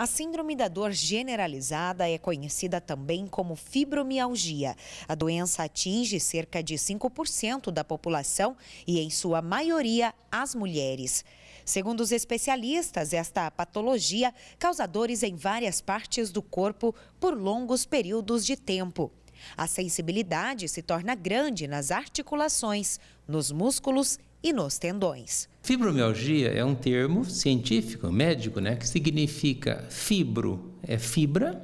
A síndrome da dor generalizada é conhecida também como fibromialgia. A doença atinge cerca de 5% da população e, em sua maioria, as mulheres. Segundo os especialistas, esta patologia causa dores em várias partes do corpo por longos períodos de tempo. A sensibilidade se torna grande nas articulações, nos músculos e nos tendões. Fibromialgia é um termo científico, médico, né, que significa fibro é fibra,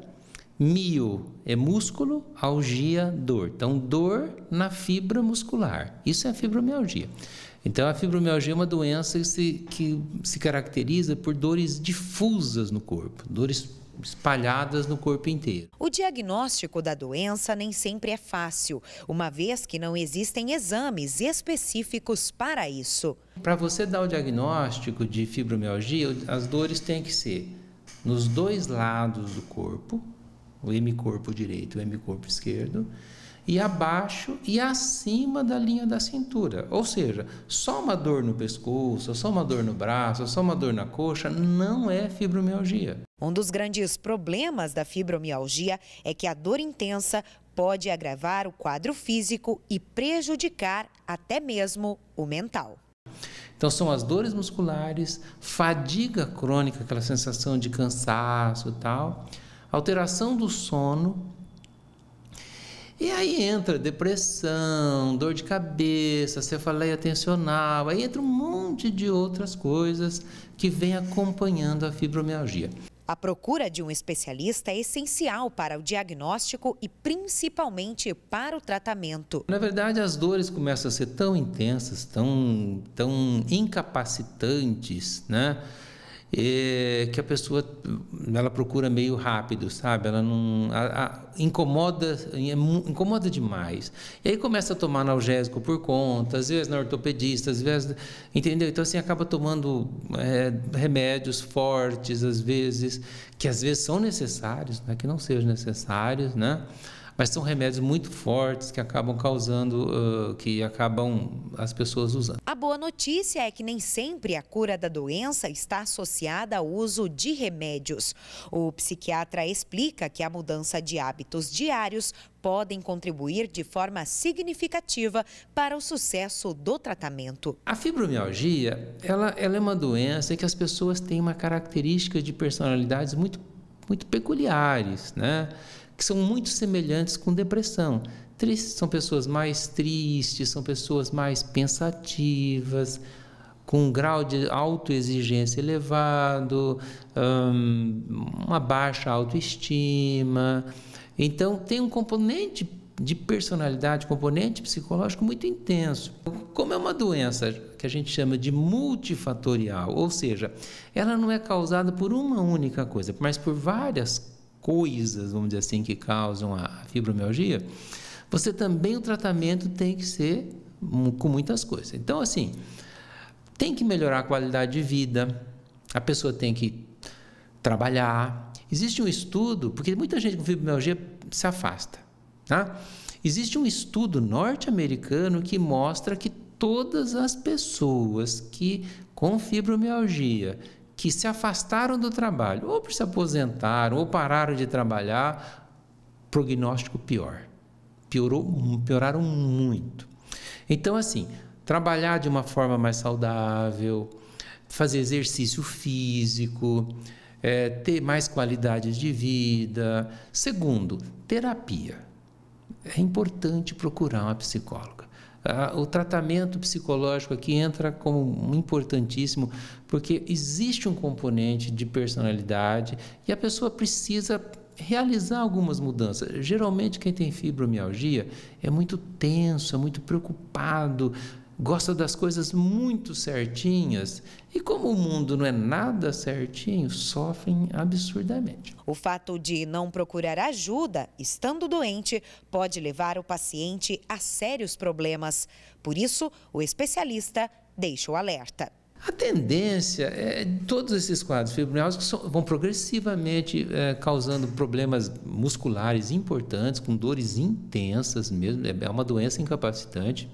mio é músculo, algia dor. Então dor na fibra muscular. Isso é fibromialgia. Então, a fibromialgia é uma doença que se, que se caracteriza por dores difusas no corpo, dores espalhadas no corpo inteiro. O diagnóstico da doença nem sempre é fácil, uma vez que não existem exames específicos para isso. Para você dar o diagnóstico de fibromialgia, as dores têm que ser nos dois lados do corpo, o mi-corpo direito e o corpo esquerdo, e abaixo e acima da linha da cintura. Ou seja, só uma dor no pescoço, só uma dor no braço, só uma dor na coxa não é fibromialgia. Um dos grandes problemas da fibromialgia é que a dor intensa pode agravar o quadro físico e prejudicar até mesmo o mental. Então são as dores musculares, fadiga crônica, aquela sensação de cansaço e tal, alteração do sono, e aí entra depressão, dor de cabeça, cefaleia atencional, aí entra um monte de outras coisas que vem acompanhando a fibromialgia. A procura de um especialista é essencial para o diagnóstico e principalmente para o tratamento. Na verdade, as dores começam a ser tão intensas, tão, tão incapacitantes, né? é, que a pessoa ela procura meio rápido, sabe? Ela não a, a, incomoda, é incomoda demais. E aí começa a tomar analgésico por conta, às vezes na ortopedista, às vezes, entendeu? Então assim acaba tomando é, remédios fortes, às vezes que às vezes são necessários, né? Que não sejam necessários, né? Mas são remédios muito fortes que acabam causando, uh, que acabam as pessoas usando. A boa notícia é que nem sempre a cura da doença está associada ao uso de remédios. O psiquiatra explica que a mudança de hábitos diários podem contribuir de forma significativa para o sucesso do tratamento. A fibromialgia, ela, ela é uma doença que as pessoas têm uma característica de personalidades muito muito peculiares, né? que são muito semelhantes com depressão. Tristes são pessoas mais tristes, são pessoas mais pensativas, com um grau de autoexigência elevado, uma baixa autoestima. Então, tem um componente de personalidade, componente psicológico muito intenso. Como é uma doença que a gente chama de multifatorial, ou seja, ela não é causada por uma única coisa, mas por várias coisas, vamos dizer assim, que causam a fibromialgia, você também o tratamento tem que ser com muitas coisas. Então, assim, tem que melhorar a qualidade de vida, a pessoa tem que trabalhar. Existe um estudo, porque muita gente com fibromialgia se afasta. Tá? Existe um estudo norte-americano que mostra que todas as pessoas que com fibromialgia que se afastaram do trabalho, ou se aposentaram, ou pararam de trabalhar, prognóstico pior. Piorou, pioraram muito. Então, assim, trabalhar de uma forma mais saudável, fazer exercício físico, é, ter mais qualidades de vida. Segundo, terapia é importante procurar uma psicóloga. O tratamento psicológico aqui entra como importantíssimo, porque existe um componente de personalidade e a pessoa precisa realizar algumas mudanças. Geralmente, quem tem fibromialgia é muito tenso, é muito preocupado, gosta das coisas muito certinhas. E como o mundo não é nada certinho, sofrem absurdamente. O fato de não procurar ajuda, estando doente, pode levar o paciente a sérios problemas. Por isso, o especialista deixa o alerta. A tendência é todos esses quadros fibromiálgicos vão progressivamente é, causando problemas musculares importantes, com dores intensas mesmo, é uma doença incapacitante.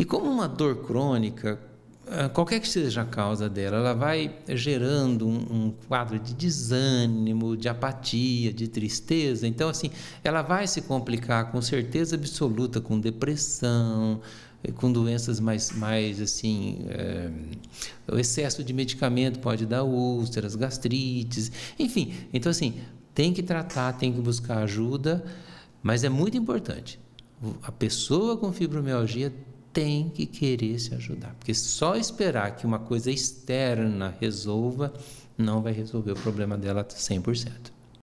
E como uma dor crônica, ah, qualquer que seja a causa dela, ela vai gerando um, um, quadro de desânimo, de apatia, de tristeza. Então, assim, ela vai se complicar com certeza absoluta, com depressão, eh, com doenças mais, mais assim, é, o excesso de medicamento pode dar úlceras, gastrites, enfim. Então, assim, tem que tratar, tem que buscar ajuda, mas é muito importante. A pessoa com fibromialgia tem que querer se ajudar, porque só esperar que uma coisa externa resolva não vai resolver o problema dela 100%.